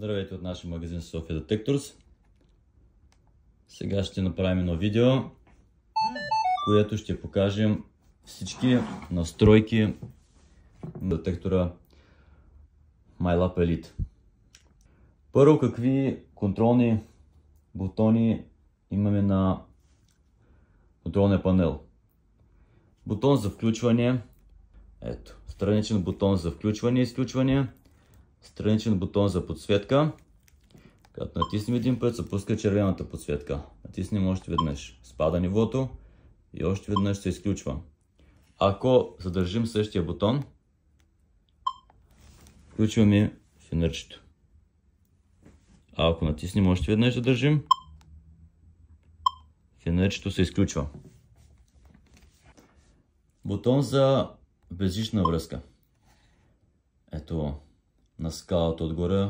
Здравейте от нашия магазин Sofia Detectors. Сега ще направим едно видео, което ще покажем всички настройки на детектора MyLab Elite. Първо какви контролни бутони имаме на контролния панел. Бутон за включване. Ето, страничен бутон за включване и изключване страничен бутон за подсветка. Като натиснем един път, се пуска червената подсветка. Натиснем още веднъж. Спада нивото и още веднъж се изключва. Ако задържим същия бутон, включваме фенърчето. А ако натиснем още веднъж да държим, фенерчето се изключва. Бутон за безжична връзка. Ето на скалата отгоре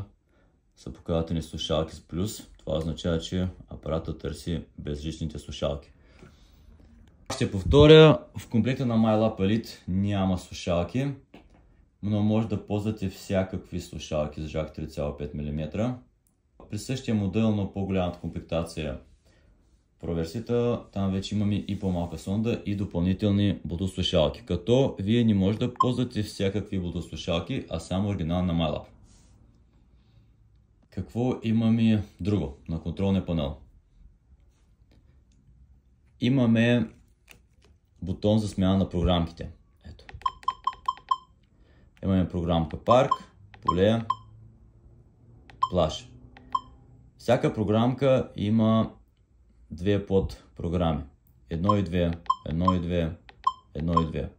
са показателни слушалки с плюс. Това означава, че апаратът търси безжичните слушалки. Ще повторя, в комплекта на MyLab Elite няма слушалки, но може да ползвате всякакви слушалки с жак 3,5 мм. При същия модел, но по-голямата комплектация проверсията, там вече имаме и по-малка сонда и допълнителни Bluetooth като вие не може да ползвате всякакви Bluetooth а само оригинална MyLab. Какво имаме друго на контролния панел? Имаме бутон за смяна на програмките. Ето. Имаме програмка парк, поле, плаж. Всяка програмка има две под програми Едно и две, едно и две, едно и две.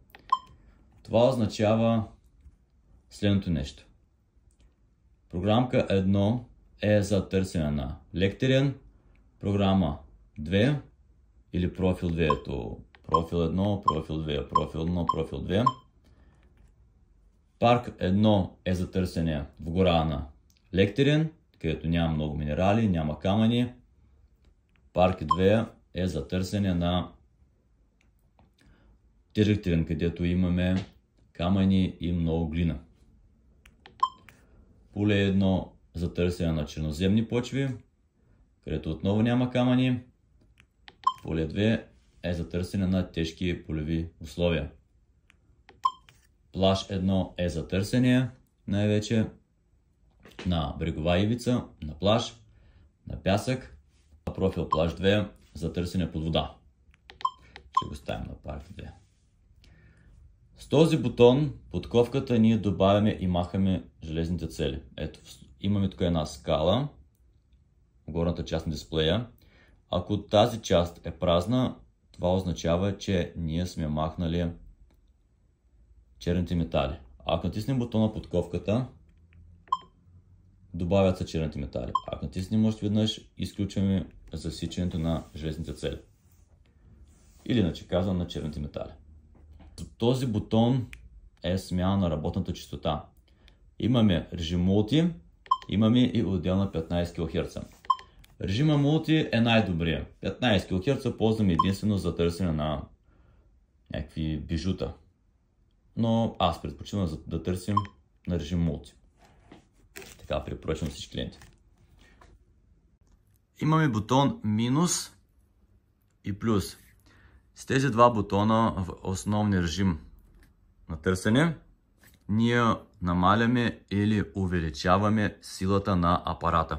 Това означава следното нещо. Програмка 1 е за търсене на лектерен, програма 2 или профил 2. Ето профил 1, профил 2, е профил 1, профил 2. Парк 1 е за търсене в гора на лектерен, където няма много минерали, няма камъни, Парк 2 е за търсене на терен, където имаме камъни и много глина. Поле 1 е за търсене на черноземни почви, където отново няма камъни. Поле 2 е за търсене на тежки полеви условия. Плаж 1 е за търсене най-вече на брегова ивица, на плаж, на пясък профил плаж 2 за търсене под вода. Ще го ставим на парк 2. С този бутон под ковката ние добавяме и махаме железните цели. Ето, имаме тук една скала в горната част на дисплея. Ако тази част е празна, това означава, че ние сме махнали черните метали. Ако натиснем бутона под ковката, добавят се черните метали. Ако натиснем още веднъж, изключваме засичането на железните цели. Или иначе казвам на черните метали. Този бутон е смяна на работната частота. Имаме режим Multi, имаме и отдел на 15 кГц. Режима Multi е най-добрия. 15 кГц ползваме единствено за търсене на някакви бижута. Но аз предпочитам да търсим на режим Multi така препоръчвам всички клиенти. Имаме бутон минус и плюс. С тези два бутона в основния режим на търсене, ние намаляме или увеличаваме силата на апарата.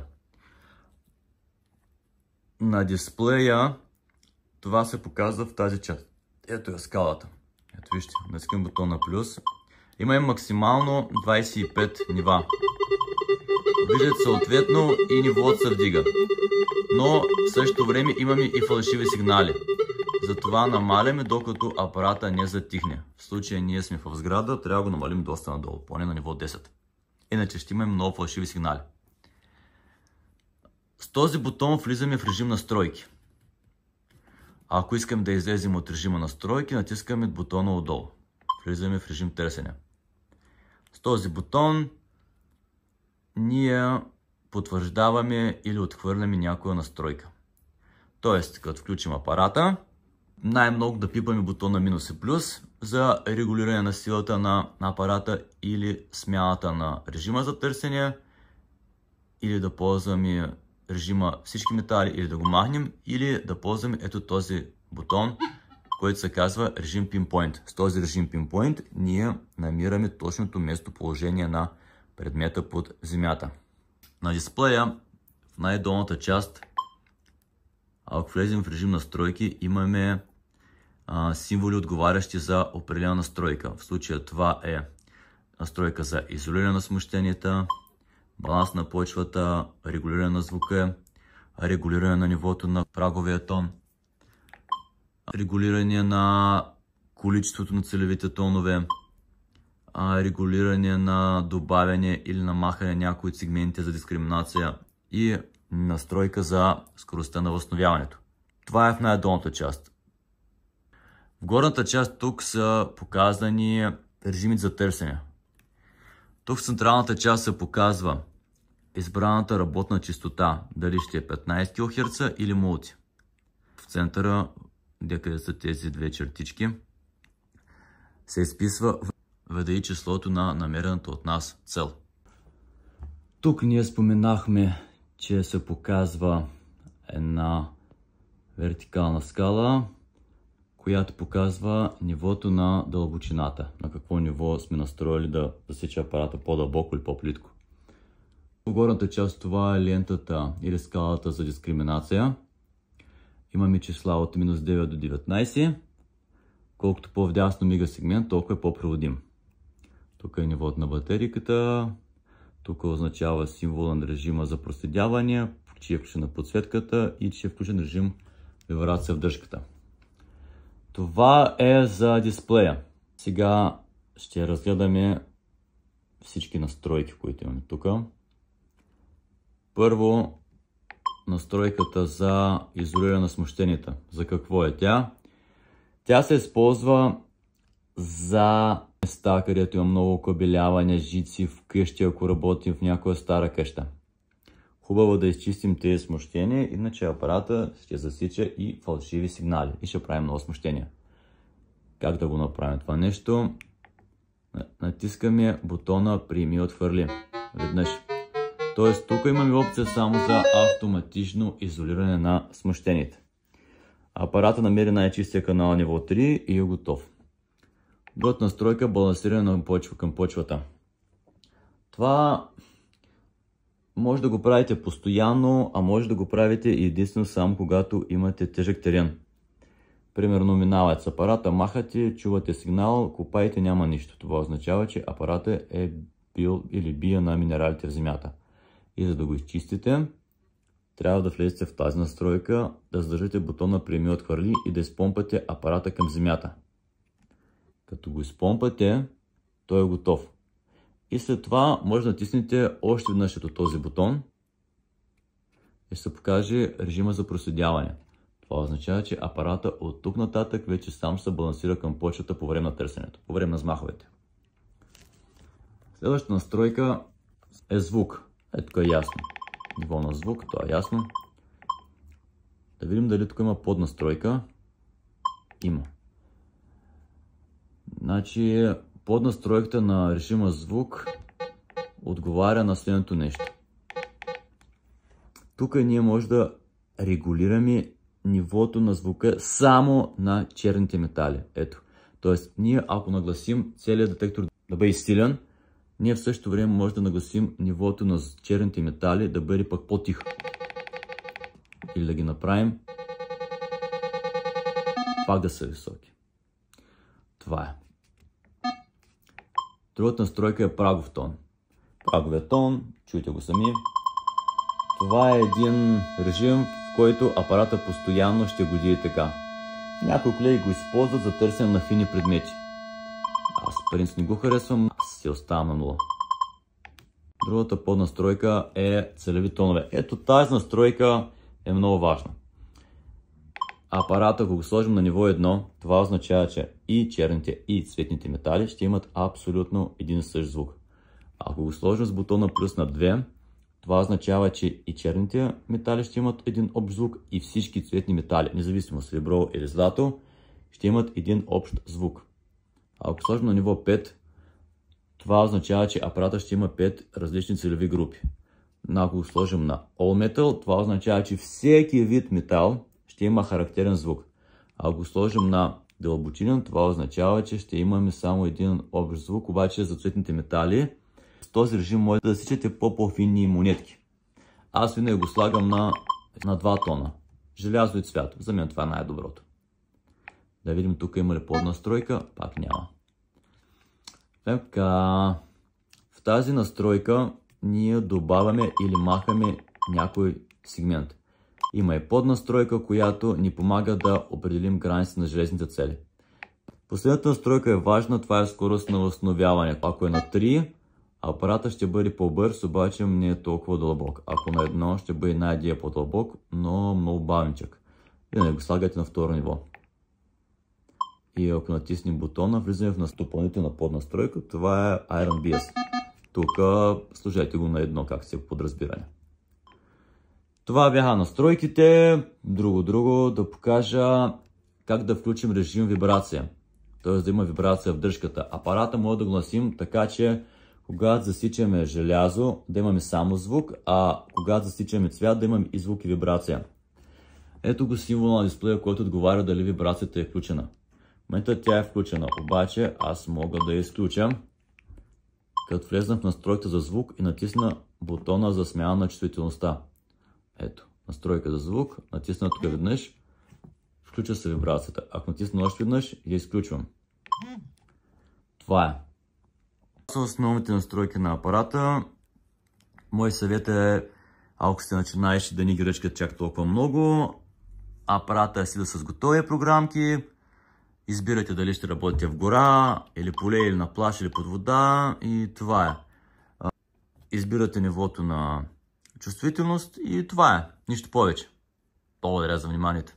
На дисплея това се показва в тази част. Ето е скалата. Ето вижте, наским бутона плюс. Имаме максимално 25 нива движат съответно и нивото се вдига. Но в същото време имаме и фалшиви сигнали. Затова намаляме докато апарата не затихне. В случая ние сме в сграда, трябва да го намалим доста надолу, поне на ниво 10. Иначе ще имаме много фалшиви сигнали. С този бутон влизаме в режим настройки. ако искам да излезем от режима настройки, натискаме бутона отдолу. Влизаме в режим търсене. С този бутон ние потвърждаваме или отхвърляме някоя настройка. Тоест, като включим апарата, най-много да пипаме бутона минус и плюс за регулиране на силата на апарата или смяната на режима за търсене, или да ползваме режима всички метали, или да го махнем, или да ползваме ето този бутон, който се казва режим Pinpoint. С този режим Pinpoint ние намираме точното местоположение на апарата предмета под земята. На дисплея в най-долната част, ако влезем в режим настройки, имаме а, символи отговарящи за определена настройка. В случая това е настройка за изолиране на смущенията, баланс на почвата, регулиране на звука, регулиране на нивото на праговия тон, регулиране на количеството на целевите тонове, а, регулиране на добавяне или намахане някои от сегментите за дискриминация и настройка за скоростта на възстановяването. Това е в най-долната част. В горната част тук са показани режимите за търсене. Тук в централната част се показва избраната работна частота, дали ще е 15 кГц или мулти. В центъра, къде са тези две чертички, се изписва Въде и числото на намерената от нас цел. Тук ние споменахме, че се показва една вертикална скала, която показва нивото на дълбочината, на какво ниво сме настроили да засече апарата по-дълбоко или по-плитко. В горната част това е лентата или скалата за дискриминация. Имаме числа от минус 9 до 19. Колкото по-вдясно мига сегмент, толкова е по-проводим. Тук е нивото на батериката. Тук означава символа на режима за проследяване, че е включена подсветката и че е включен режим вибрация в дръжката. Това е за дисплея. Сега ще разгледаме всички настройки, които имаме тук. Първо, настройката за изолиране на смущенията. За какво е тя? Тя се използва за места, където има много кабеляване, жици, вкъщи, ако работим в някоя стара къща. Хубаво да изчистим тези смущения, иначе апарата ще засича и фалшиви сигнали и ще правим много смущения. Как да го направим това нещо? Натискаме бутона Прими и отвърли. Веднъж. Тоест тук имаме опция само за автоматично изолиране на смущените. Апарата намери най-чистия канал ниво 3 и е готов. Год настройка, балансиране на почва към почвата. Това може да го правите постоянно, а може да го правите единствено само когато имате тежък терен. Примерно минавате с апарата, махате, чувате сигнал, копаете, няма нищо. Това означава, че апарата е бил или бие на минералите в земята. И за да го изчистите, трябва да влезете в тази настройка, да задържите бутона премиот хвърли и да изпомпате апарата към земята. Като го изпомпате, той е готов. И след това може да натиснете още веднъж ето този бутон и ще се покаже режима за проследяване. Това означава, че апарата от тук нататък вече сам се балансира към почвата по време на търсенето, по време на змаховете. Следващата настройка е звук. Ето тук е ясно. Ниво на звук, това е ясно. Да видим дали тук има поднастройка. Има. Значи, под настройката на режима звук отговаря на следното нещо. Тук ние може да регулираме нивото на звука само на черните метали. Ето. Тоест, ние ако нагласим целият детектор да бъде силен, ние в същото време може да нагласим нивото на черните метали да бъде пък по-тихо. Или да ги направим пак да са високи. Това е. Другата настройка е прагов тон. Праговия тон, чуйте го сами. Това е един режим, в който апарата постоянно ще го дие така. Някои колеги го използват за търсене на фини предмети. Аз принц не го харесвам, аз си оставам на нула. Другата поднастройка е целеви тонове. Ето тази настройка е много важна апарата, ако го сложим на ниво 1, това означава, че и черните, и цветните метали ще имат абсолютно един и същ звук. Ако го сложим с бутона плюс на 2, това означава, че и черните метали ще имат един общ звук и всички цветни метали, независимо сребро или злато, ще имат един общ звук. Ако сложим на ниво 5, това означава, че апарата ще има 5 различни целеви групи. Ако го сложим на All Metal, това означава, че всеки вид метал ще има характерен звук. Ако сложим на дълбочина, това означава, че ще имаме само един общ звук, обаче за цветните метали с този режим може да сичате по-по-финни монетки. Аз винаги го слагам на, на 2 тона. Желязо и цвят. За мен това е най-доброто. Да видим тук има ли поднастройка. Пак няма. Така. В тази настройка ние добавяме или махаме някой сегмент. Има и поднастройка, която ни помага да определим границите на железните цели. Последната настройка е важна, това е скорост на възстановяване. Ако е на 3, апарата ще бъде по-бърз, обаче не е толкова дълбок. Ако на 1, ще бъде най-дия по-дълбок, но много бавничък. И да не го слагате на второ ниво. И ако натиснем бутона, влизаме в допълнителна поднастройка, това е Iron BS. Тук служете го на едно, как се подразбиране. Това бяха настройките. Друго, друго да покажа как да включим режим вибрация. Т.е. да има вибрация в дръжката. Апарата може да гласим така, че когато засичаме желязо, да имаме само звук, а когато засичаме цвят, да имаме и звук и вибрация. Ето го символ на дисплея, който отговаря дали вибрацията е включена. В момента тя е включена, обаче аз мога да я изключа. Като влезна в настройката за звук и натисна бутона за смяна на чувствителността. Ето, настройка за звук, натисна тук веднъж, включва се вибрацията. Ако натисна още веднъж, я изключвам. Това е. Са основните настройки на апарата. Мой съвет е, ако сте начинаеш да ни ги ръчкат чак толкова много, апарата е сила с готови програмки, избирате дали ще работите в гора, или поле, или на плаж, или под вода и това е. Избирате нивото на чувствителност и това е. Нищо повече. Благодаря за вниманието.